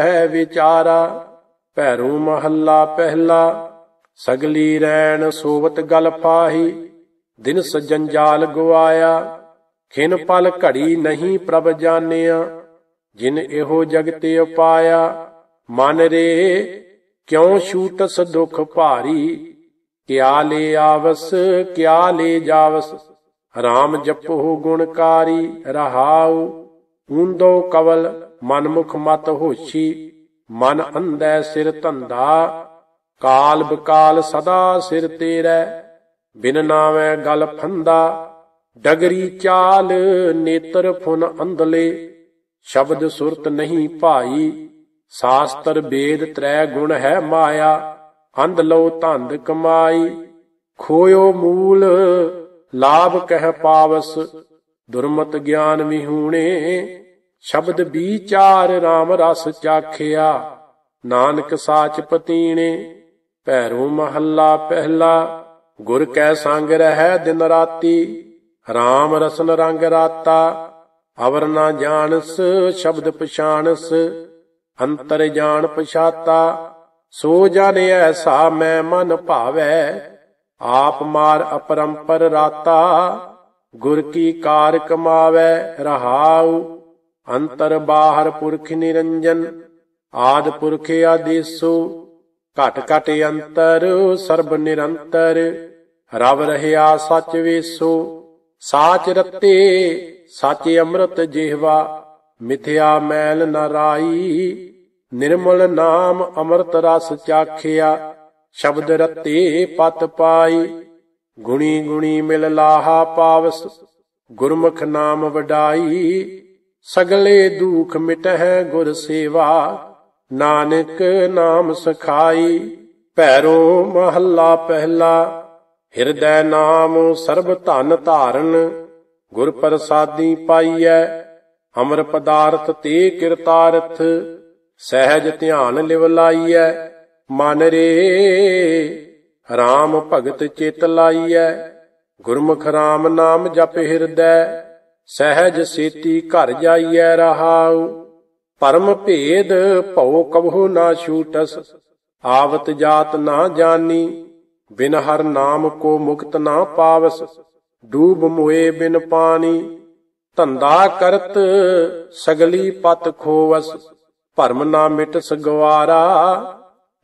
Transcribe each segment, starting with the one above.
ਐ ਵਿਚਾਰਾ ਭੈਰੂ ਮਹੱਲਾ ਪਹਿਲਾ ਸਗਲੀ ਰੈਣ ਸੋਵਤ ਗਲ ਪਾਹੀ ਦਿਨ ਸਜੰਜਾਲ ਗਵਾਇਆ ਖਿਨ ਪਲ ਘੜੀ ਨਹੀਂ ਪ੍ਰਭ ਜਾਣਿਆ ਜਿਨ ਇਹੋ ਜਗ ਤੇ ਉਪਾਇਆ ਮਨ ਰੇ ਕਿਉ ਛੂਟਸ ਦੁਖ ਭਾਰੀ ਕਿਆ ਲੈ ਆਵਸ ਕਿਆ ਲੈ ਜਾਵਸ ਰਾਮ ਜਪੋ ਗੁਣਕਾਰੀ ਰਹਾਉ ਉਂਦੋ ਕਵਲ ਮਨਮੁਖ ਮਤ ਹੋਛੀ ਮਨ ਅੰਧੈ ਸਿਰ ਧੰਦਾ ਕਾਲ ਬਕਾਲ ਸਦਾ ਸਿਰ ਤੇਰੇ ਬਿਨ ਨਾਵੇਂ ਗਲ ਫੰਦਾ ਡਗਰੀ ਚਾਲ ਨੇਤਰ ਫੁਨ ਅੰਦਲੇ ਸ਼ਬਦ ਸੁਰਤ ਨਹੀਂ ਭਾਈ ਸਾਸਤਰ ਵੇਦ ਤ੍ਰੈ ਗੁਣ ਹੈ ਮਾਇਆ ਅੰਧ ਲੋ ਧੰਦ ਕਮਾਈ ਖੋਇਓ ਮੂਲ ਲਾਭ ਕਹਿ ਪਾਵਸ ਦੁਰਮਤ ਗਿਆਨ ਵਿਹੂਣੇ ਸ਼ਬਦ ਵਿਚਾਰ ਰਾਮ ਰਸ ਚਾਖਿਆ ਨਾਨਕ ਸਾਚ ਪਤੀਣੇ ਭੈਰੂ ਮਹੱਲਾ ਪਹਿਲਾ ਗੁਰ ਕੈ ਸੰਗ ਰਹਿ ਦਿਨ ਰਾਤੀ ਰਾਮ ਰਸਨ ਰੰਗ ਰਾਤਾ ਅਵਰ ਨਾ ਜਾਣਸ ਸ਼ਬਦ ਪਛਾਣਸ ਅੰਤਰ ਜਾਣ ਪਛਾਤਾ ਸੋ ਜਨ ਐਸਾ ਮੈਂ ਮਨ ਭਾਵੈ ਆਪ ਮਾਰ ਅਪਰੰਪਰ ਰਾਤਾ ਗੁਰ ਕੀ ਕਾਰ ਕਮਾਵੇ ਰਹਾਉ ਅੰਤਰ ਬਾਹਰ ਪੁਰਖ ਨਿਰੰਜਨ ਆਦ ਪੁਰਖ ਆਦੇਸੋ ਘਟ ਘਟ ਅੰਤਰ ਸਰਬ ਨਿਰੰਤਰ ਰਵ ਰਹਿਆ ਸਚ ਵੇਸੋ ਸਾਚ ਰਤੇ ਸਚ ਅੰਮ੍ਰਿਤ ਜਿਹਵਾ ਮਿਥਿਆ ਮੈਲ ਨਰਾਈ ਨਿਰਮਲ ਨਾਮ ਅੰਮ੍ਰਿਤ ਰਸ ਚਾਖਿਆ ਸ਼ਬਦ ਰਤੇ ਪਤ ਪਾਈ ਗੁਣੀ ਗੁਣੀ ਮਿਲ ਲਾਹਾ ਪਾਵਸ ਗੁਰਮੁਖ ਨਾਮ ਵਡਾਈ ਸਗਲੇ ਦੁੱਖ ਮਿਟਹਿ ਗੁਰ ਸੇਵਾ ਨਾਨਕ ਨਾਮ ਸਖਾਈ ਭੈਰੋ ਮਹੱਲਾ ਪਹਿਲਾ ਹਿਰਦੈ ਨਾਮ ਸਰਬ ਧਨ ਧਾਰਨ ਗੁਰ ਪ੍ਰਸਾਦੀ ਪਾਈਐ ਅਮਰ ਪਦਾਰਥ ਤੇ ਕਿਰਤਾਰਥ ਸਹਿਜ ਧਿਆਨ ਲਿਵ ਲਾਈਐ ਮਨ ਰੇ RAM ਭਗਤ ਚਿਤ ਲਾਈਐ ਗੁਰਮੁਖ RAM ਨਾਮ ਜਪ ਹਿਰਦੈ ਸਹਜ ਸੇਤੀ ਘਰ ਜਾਈਐ ਰਹਾਉ ਪਰਮ ਭੇਦ ਭਉ ਕਬਹੁ ਨਾ ਛੂਟਸ ਆਵਤ ਜਾਤ ਨਾ ਜਾਣੀ ਬਿਨ ਹਰ ਨਾਮ ਕੋ ਮੁਕਤ ਨਾ ਪਾਵਸ ਡੂਬ ਮੋਏ ਬਿਨ ਪਾਣੀ ਧੰਦਾ ਕਰਤ ਸਗਲੀ ਪਤ ਖੋਵਸ ਭਰਮ ਨਾ ਮਿਟਸ ਗਵਾਰਾ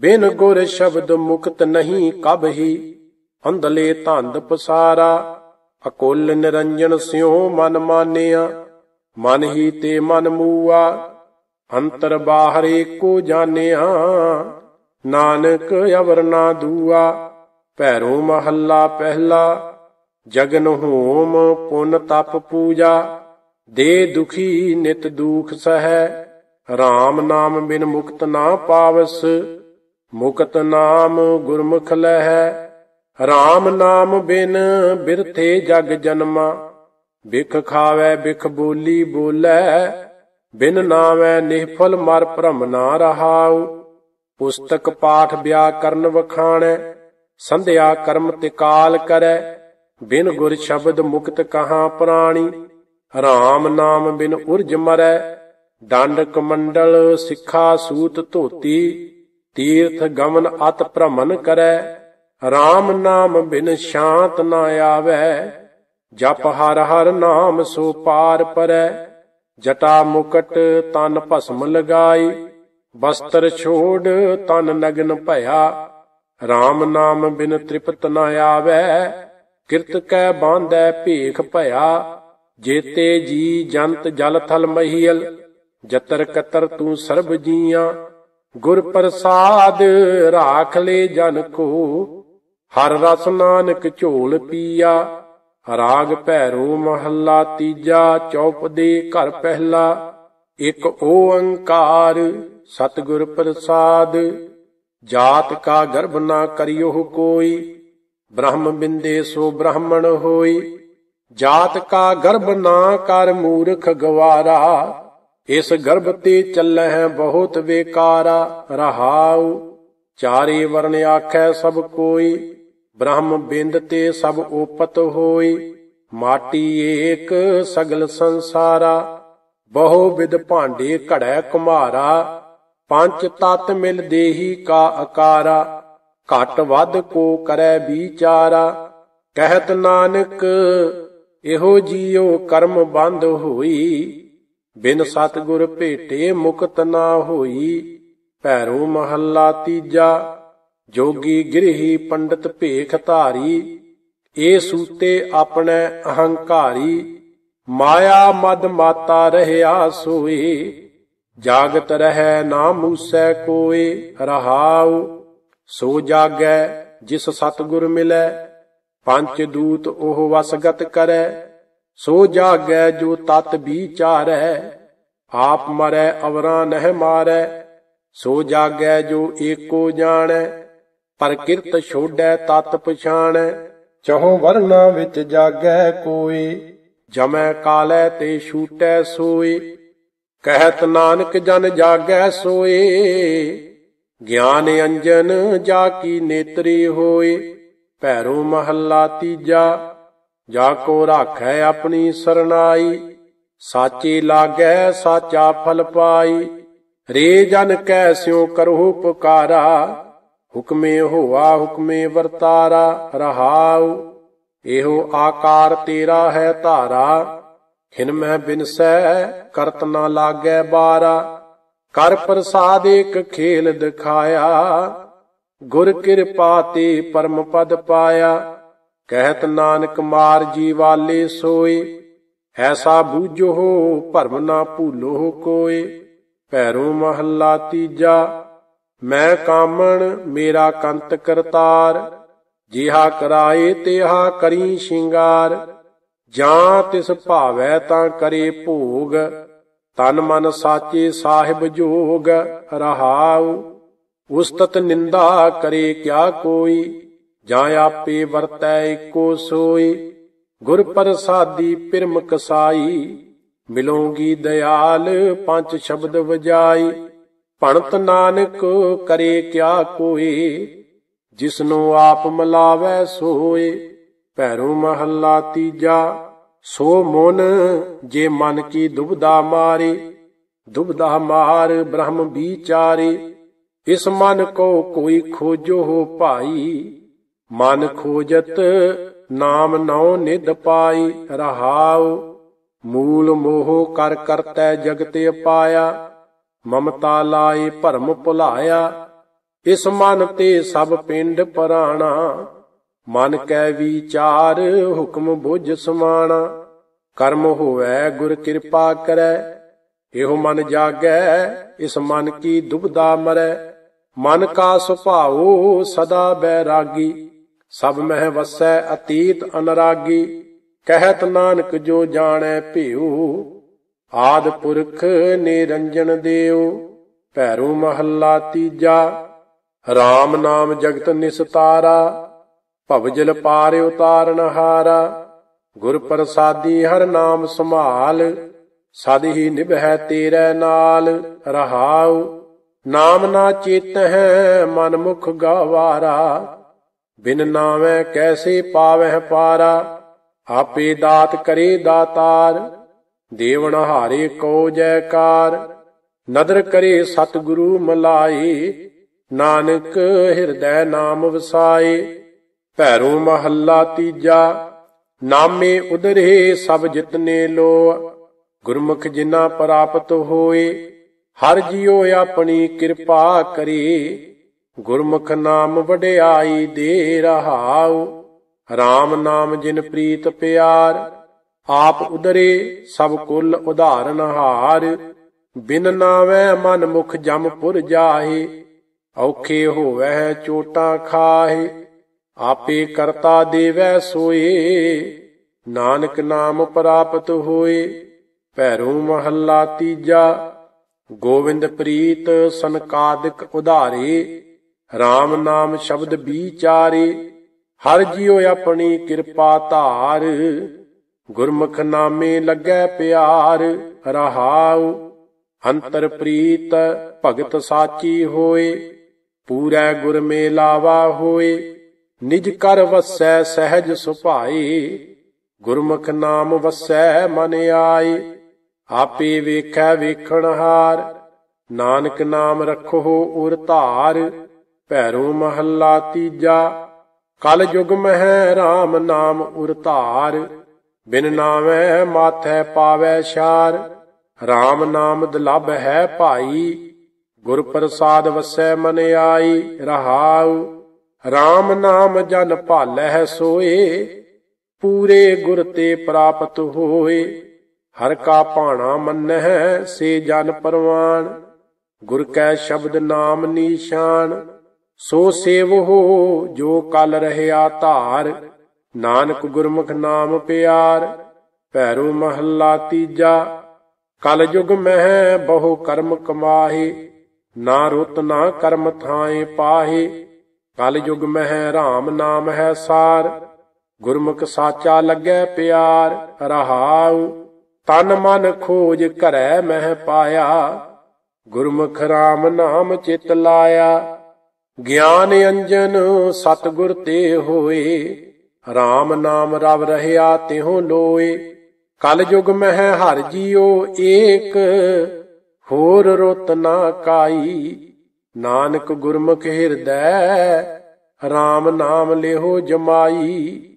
ਬਿਨ ਗੁਰ ਸ਼ਬਦ ਮੁਕਤ ਨਹੀਂ ਕਬਹੀ ਅੰਧਲੇ ਧੰਦ ਪਸਾਰਾ ਅਕੁੱਲ ਨਿਰੰਜਨ ਸਿਉ ਮਨ ਮਾਨਿਆ ਮਨ ਹੀ ਤੇ ਮਨ ਮੂਆ ਅੰਤਰ ਬਾਹਰ ਏਕੋ ਜਾਣਿਆ ਨਾਨਕ ਅਵਰ ਨਾ ਦੂਆ ਭੈਰੋ ਮਹੱਲਾ ਪਹਿਲਾ ਜਗਨ ਹੋਮ ਪੁਨ ਤਪ ਪੂਜਾ ਦੇ ਦੁਖੀ ਨਿਤ ਦੁਖ ਸਹੈ RAM ਨਾਮ ਬਿਨ ਮੁਕਤ ਨਾ ਪਾਵਸ ਮੁਕਤ ਨਾਮ ਗੁਰਮੁਖ ਲਹਿ ਰਾਮ ਨਾਮ ਬਿਨ ਬਿਰਥੇ ਜਗ ਜਨਮਾ ਬਿਖ ਖਾਵੇ ਬਿਖ ਬੋਲੀ ਬੋਲੇ ਬਿਨ ਨਾਵੇਂ ਨਿਹਫਲ ਮਰ ਭ੍ਰਮ ਨਾ ਰਹਾਉ ਪੁਸਤਕ ਪਾਠ ਵਿਆਕਰਨ ਵਖਾਣੈ ਸੰਧਿਆ ਕਰਮ ਤੇ ਕਾਲ ਕਰੈ ਬਿਨ ਗੁਰ ਸ਼ਬਦ ਮੁਕਤ ਕਹਾਂ ਪ੍ਰਾਣੀ ਰਾਮ ਨਾਮ ਬਿਨ ਉਰਜ ਮਰੈ ਦੰਡ ਕਮੰਡਲ ਸਿੱਖਾ ਸੂਤ ਧੋਤੀ ਤੀਰਥ ਗਮਨ ਅਤ ਭ੍ਰਮਨ ਕਰੈ ਰਾਮ ਨਾਮ ਬਿਨ ਸ਼ਾਂਤ ਨਾ ਆਵੇ ਜਪ ਹਰ ਹਰ ਨਾਮ ਸੋ ਪਾਰ ਪਰੈ ਜਟਾ ਮੁਕਟ ਤਨ ਭਸਮ ਲਗਾਈ ਬਸਤਰ ਛੋੜ ਤਨ ਨਗਨ ਭਇਆ ਰਾਮ ਨਾਮ ਬਿਨ ਤ੍ਰਿਪਤ ਨਾ ਆਵੇ ਕਿਰਤ ਕੈ ਬਾਂਧੈ ਭੀਖ ਭਇਆ ਜੀਤੇ ਜੀ ਜੰਤ ਜਲ ਥਲ ਮਹੀਲ ਜਤਰ ਕਤਰ ਤੂੰ ਸਰਬ ਜੀਆਂ ਗੁਰ ਪ੍ਰਸਾਦ ਰਾਖ ਲੈ ਜਨ ਕੋ ਹਰ ਰਸ ਨਾਨਕ ਝੋਲ ਪੀਆ ਰਾਗ ਭੈਰੋ ਮਹੱਲਾ ਤੀਜਾ ਚੌਪਦੇ ਘਰ ਪਹਿਲਾ ਇਕ ਓੰਕਾਰ ਸਤਿਗੁਰ ਪ੍ਰਸਾਦ ਜਾਤ ਕਾ ਗਰਭ ਨਾ ਕਰਿਓ ਕੋਈ ਬ੍ਰਹਮ ਬਿੰਦੇ ਸੋ ਬ੍ਰਾਹਮਣ ਹੋਈ ਜਾਤ ਕਾ ਗਰਭ ਨਾ ਕਰ ਮੂਰਖ ਗਵਾਰਾ ਇਸ ਗਰਭ ਤੇ ਚੱਲਹਿ ਬਹੁਤ ਵੇਕਾਰਾ ਰਹਾਉ ਚਾਰੇ ਵਰਨ ਆਖੈ ਸਭ ਕੋਈ ਬ੍ਰਹਮ ਬਿੰਦ ਤੇ ਸਭ ਉਪਤ ਹੋਈ ਮਾਟੀ ਏਕ ਸਗਲ ਸੰਸਾਰਾ ਬਹੁ ਵਿਦ ਭਾਂਡੇ ਘੜੈ ਕੁਮਾਰਾ ਪੰਜ ਤਤ ਮਿਲ ਦੇਹੀ ਕਾ ਆਕਾਰਾ ਘਟ ਵੱਧ ਕੋ ਕਰੈ ਵਿਚਾਰਾ ਕਹਿਤ ਨਾਨਕ ਇਹੋ ਜੀਉ ਕਰਮ ਬੰਧ ਹੋਈ ਬਿਨ ਸਤਗੁਰ ਭੇਟੇ ਮੁਕਤ ਨਾ ਹੋਈ ਭੈਰੂ ਮਹੱਲਾ ਤੀਜਾ ਜੋਗੀ ਗਿਰਹੀ ਪੰਡਤ ਭੇਖ ਧਾਰੀ ਏ ਸੂਤੇ ਆਪਣੇ ਅਹੰਕਾਰੀ ਮਾਇਆ ਮਦ ਮਾਤਾ ਰਹਿਆ ਸੋਈ ਜਾਗਤ ਰਹੇ ਨਾ ਮੂਸੈ ਕੋਏ ਰਹਾਉ ਸੋ ਜਾਗੈ ਜਿਸ ਸਤਗੁਰ ਮਿਲੈ ਪੰਜ ਦੂਤ ਉਹ ਵਸਗਤ ਕਰੈ ਸੋ ਜਾਗੈ ਜੋ ਤਤ ਵਿਚਾਰੈ ਆਪ ਮਰੈ ਅਵਰਾ ਨਹਿ ਮਾਰੈ ਸੋ ਜਾਗੈ ਜੋ ਏਕੋ ਜਾਣੈ ਪਰ ਛੋੜੈ ਤਤ ਪਛਾਣੈ ਚਹੋ ਵਰਨਾ ਵਿੱਚ ਜਾਗੈ ਕੋਈ ਜਮੈ ਕਾਲੈ ਤੇ ਛੂਟੈ ਸੋਈ ਕਹਿਤ ਨਾਨਕ ਜਨ ਜਾਗੈ ਸੋਏ ਗਿਆਨ ਅੰਜਨ ਜਾ ਕੀ ਨੇਤਰੀ ਹੋਏ ਭੈਰੋ ਮਹੱਲਾ ਤੀਜਾ ਜਾ ਕੋ ਰਾਖੈ ਆਪਣੀ ਸਰਣਾਈ ਸਾਚੀ ਲਾਗੈ ਸਾਚਾ ਫਲ ਪਾਈ ਰੇ ਜਨ ਕੈ ਸਿਓ ਕਰਹੁ ਪੁਕਾਰਾ ਹੁਕਮੇ ਹੋਆ ਹੁਕਮੇ ਵਰਤਾਰਾ ਰਹਾਉ ਇਹੋ ਆਕਾਰ ਤੇਰਾ ਹੈ ਧਾਰਾ ਖਿਨ ਮੈਂ ਬਿਨਸੈ ਕਰਤ ਨਾ ਲਾਗੈ ਬਾਰਾ ਕਰ ਪ੍ਰਸਾਦ ਇੱਕ ਖੇਲ ਦਿਖਾਇਆ ਗੁਰ ਕਿਰਪਾ ਤੇ ਪਰਮ ਪਦ ਪਾਇਆ ਕਹਿਤ ਨਾਨਕ ਮਾਰ ਜੀ ਵਾਲੇ ਸੋਏ ਐਸਾ ਬੂਝੋ ਭਰਮ ਨਾ ਭੂਲੋ ਕੋਏ ਪੈਰੂ ਮਹੱਲਾ ਤੀਜਾ ਮੈਂ ਕਾਮਣ ਮੇਰਾ ਕੰਤ ਕਰਤਾਰ ਜਿਹਾ ਕਰਾਏ ਤਿਹਾ ਕਰੀ ਸ਼ਿੰਗਾਰ ਜਾਂ ਤਿਸ ਭਾਵੈ ਤਾਂ ਕਰੇ ਭੋਗ ਤਨ ਮਨ ਸਾਚੇ ਸਾਹਿਬ ਜੋਗ ਰਹਾਉ ਉਸਤਤ ਨਿੰਦਾ ਕਰੇ ਕਿਆ ਕੋਈ ਜਾਂ ਆਪੇ ਵਰਤੈ ਏਕੋ ਸੋਈ ਗੁਰ ਪ੍ਰਸਾਦੀ ਪਿਰਮ ਕਸਾਈ ਮਿਲੋਂਗੀ ਦਿਆਲ ਪੰਜ ਸ਼ਬਦ ਵਜਾਈ ਭਣਤ ਨਾਨਕ ਕਰੇ ਕਿਆ ਕੋਈ ਜਿਸਨੂੰ ਆਪ ਮਲਾਵੇ ਸੋਏ ਪੈਰੋਂ ਮਹੱਲਾ ਤੀਜਾ ਸੋ ਮਨ ਜੇ ਮਨ ਕੀ ਦੁਬਦਾ ਮਾਰੇ ਦੁਬਦਾ ਮਾਰ ਬ੍ਰਹਮ ਵਿਚਾਰੇ ਇਸ ਮਨ ਕੋ ਕੋਈ ਖੋਜੋ ਹੋ ਭਾਈ ਮਨ ਖੋਜਤ ਨਾਮ ਨਉ ਨਿਦ ਪਾਈ ਰਹਾਉ ਮੂਲ ਮੋਹ ਕਰ ਕਰਤੈ ਜਗਤ ਅਪਾਇਆ ਮਮਤਾ ਲਾਏ ਭਰਮ ਭੁਲਾਇਆ ਇਸ ਮਨ ਤੇ ਸਭ ਪਿੰਡ ਪਰਾਣਾ ਮਨ ਕੈ ਵਿਚਾਰ ਹੁਕਮ ਬੁਝ ਸਮਾਣਾ ਕਰਮ ਹੋਵੇ ਗੁਰ ਕਿਰਪਾ ਕਰੈ ਇਹੋ ਮਨ ਜਾਗੈ ਇਸ ਮਨ ਕੀ ਦੁਬਦਾ ਮਰੈ ਮਨ ਕਾ ਸੁਭਾਉ ਸਦਾ ਬੈਰਾਗੀ ਸਭ ਮਹਿ ਵਸੈ ਅਤੀਤ ਅਨਰਾਗੀ ਕਹਿਤ ਨਾਨਕ ਜੋ ਜਾਣੈ ਭਿਉ ਆਦ ਪੁਰਖ ਨਿਰੰਜਨ ਦੇਉ ਭੈਰੂ ਮਹੱਲਾ ਤੀਜਾ RAM ਨਾਮ ਜਗਤ ਨਿਸਤਾਰਾ ਭਵਜਲ ਪਾਰ ਉਤਾਰਨ ਹਾਰਾ ਗੁਰ ਪ੍ਰਸਾਦੀ ਹਰ ਨਾਮ ਸੰਭਾਲ ਸਦ ਹੀ ਨਿਭੈ ਤੇਰੇ ਨਾਲ ਰਹਾਉ ਨਾਮ ਨਾ ਚੇਤ ਹੈ ਮਨ ਮੁਖ ਗਵਾਰਾ ਬਿਨ ਨਾਵੇਂ ਕੈਸੇ ਪਾਵਹਿ ਪਾਰਾ ਆਪੇ ਦਾਤ ਕਰੇ ਦਾਤਾਰ ਦੇਵਨ ਹਾਰੇ ਕੋ ਜੈਕਾਰ ਨਦਰ ਕਰੇ ਸਤਿਗੁਰੂ ਮਲਾਈ ਨਾਨਕ ਹਿਰਦੈ ਨਾਮ ਵਸਾਏ ਭੈਰੂ ਮਹੱਲਾ ਤੀਜਾ ਨਾਮੇ ਉਦਰੇ ਸਭ ਜਿਤਨੇ ਲੋ ਗੁਰਮੁਖ ਜਿਨਾ ਪ੍ਰਾਪਤ ਹੋਏ ਹਰ ਜਿਉ ਆਪਣੀ ਕਿਰਪਾ ਕਰੇ ਗੁਰਮੁਖ ਨਾਮ ਵਡਿਆਈ ਦੇ ਰਹਾਉ ਰਾਮ ਨਾਮ ਜਿਨ ਪ੍ਰੀਤ ਪਿਆਰ ਆਪ ਉਦਰੇ ਸਭ ਕੁੱਲ ਉਧਾਰਨ ਹਾਰ ਬਿਨ ਨਾਵੇਂ ਮਨ ਮੁਖ ਜਮਪੁਰ ਜਾਹੇ ਔਖੇ ਹੋਵੈ ਚੋਟਾਂ ਖਾਹੇ ਆਪੇ ਕਰਤਾ ਦੇਵੈ ਸੋਏ ਨਾਨਕ ਨਾਮ ਪ੍ਰਾਪਤ ਹੋਏ ਭੈਰੂ ਮਹੱਲਾ ਤੀਜਾ ਗੋਵਿੰਦ ਪ੍ਰੀਤ ਸੰਕਾਦਿਕ ਉਧਾਰੇ RAM ਨਾਮ ਸ਼ਬਦ ਵਿਚਾਰੇ ਹਰ ਜੀਉ ਆਪਣੀ ਕਿਰਪਾ ਧਾਰ ਗੁਰਮੁਖ ਨਾਮੇ ਲੱਗੈ ਪਿਆਰ ਰਹਾਉ ਅੰਤਰ ਪ੍ਰੀਤ ਭਗਤ ਸਾਚੀ ਹੋਏ ਪੂਰੈ ਗੁਰ ਮੇ ਲਾਵਾ ਹੋਏ ਨਿਜ ਕਰ ਵਸੈ ਸਹਿਜ ਸੁਭਾਈ ਗੁਰਮੁਖ ਨਾਮ ਵਸੈ ਮਨ ਆਈ ਆਪੇ ਵੇਖੈ ਹਾਰ ਨਾਨਕ ਨਾਮ ਰਖੋ ਉਰ ਧਾਰ ਭੈਰੋ ਮਹੱਲਾ ਤੀਜਾ ਕਲ ਜੁਗ ਮਹਿ RAM ਨਾਮ ਉਰਤਾਰ ਬਿਨ ਨਾਮੈ ਮਾਥੈ ਪਾਵੈ ਛਾਰ RAM ਨਾਮ ਦਲਬ ਹੈ ਭਾਈ ਗੁਰ ਪ੍ਰਸਾਦ ਵਸੈ ਮਨ ਆਈ ਰਹਾਉ RAM ਨਾਮ ਜਨ ਭਾਲੈ ਸੋਏ ਪੂਰੇ ਗੁਰ ਤੇ ਪ੍ਰਾਪਤ ਹੋਏ ਹਰ ਕਾ ਭਾਣਾ ਮੰਨੈ ਸੇ ਜਨ ਪਰਵਾਨ ਗੁਰ ਕੈ ਸ਼ਬਦ ਨਾਮ ਨਿਸ਼ਾਨ ਸੋ ਸੇਵਹੁ ਜੋ ਕਲ ਰਹਿਆ ਧਾਰ ਨਾਨਕ ਗੁਰਮੁਖ ਨਾਮ ਪਿਆਰ ਭੈਰੂ ਮਹੱਲਾ ਤੀਜਾ ਕਲ ਯੁਗ ਮਹਿ ਬਹੁ ਕਰਮ ਕਮਾਹੇ ਨਾ ਰੁਤ ਨਾ ਕਰਮ ਥਾਏ ਪਾਹੇ ਕਲ ਯੁਗ ਮਹਿ ਰਾਮ ਨਾਮ ਹੈ ਸਾਰ ਗੁਰਮੁਖ ਸਾਚਾ ਲੱਗੈ ਪਿਆਰ ਰਹਾਉ ਤਨ ਮਨ ਖੋਜ ਕਰੈ ਮਹਿ ਪਾਇਆ ਗੁਰਮੁਖ ਰਾਮ ਨਾਮ ਚਿਤ ਲਾਇਆ ਗਿਆਨ ਅੰਜਨ ਸਤਗੁਰ ਤੇ ਹੋਏ RAM ਨਾਮ ਰਵ ਰਹਿਆ ਤਿਹੋ ਲੋਏ ਕਲ ਯੁਗ ਮਹਿ ਹਰ ਜੀਓ ਏਕ ਹੋਰ ਰੁੱਤ ਨਾ ਕਾਈ ਨਾਨਕ ਗੁਰਮੁਖ ਹਿਰਦੈ RAM ਨਾਮ ਲਿਹੋ ਜਮਾਈ